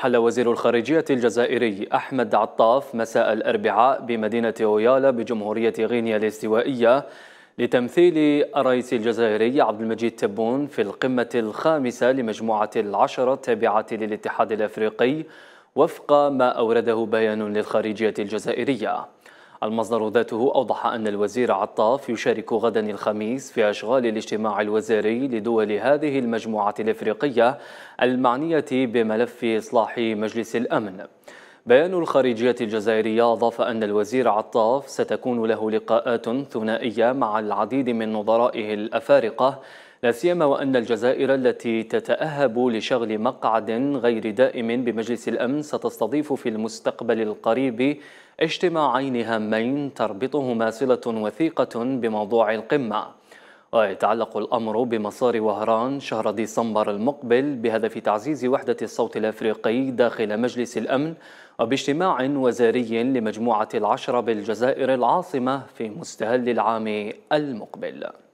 حل وزير الخارجية الجزائري أحمد عطاف مساء الأربعاء بمدينة أويالا بجمهورية غينيا الاستوائية لتمثيل الرئيس الجزائري عبد المجيد تبون في القمة الخامسة لمجموعة العشرة التابعة للاتحاد الأفريقي وفق ما أورده بيان للخارجية الجزائرية المصدر ذاته أوضح أن الوزير عطاف يشارك غدا الخميس في أشغال الاجتماع الوزاري لدول هذه المجموعة الإفريقية المعنية بملف إصلاح مجلس الأمن بيان الخارجية الجزائرية أضاف أن الوزير عطاف ستكون له لقاءات ثنائية مع العديد من نظرائه الأفارقة لا سيما وأن الجزائر التي تتأهب لشغل مقعد غير دائم بمجلس الأمن ستستضيف في المستقبل القريب اجتماعين هامين تربطهما صلة وثيقة بموضوع القمة ويتعلق الأمر بمسار وهران شهر ديسمبر المقبل بهدف تعزيز وحدة الصوت الأفريقي داخل مجلس الأمن وباجتماع وزاري لمجموعة العشرة بالجزائر العاصمة في مستهل العام المقبل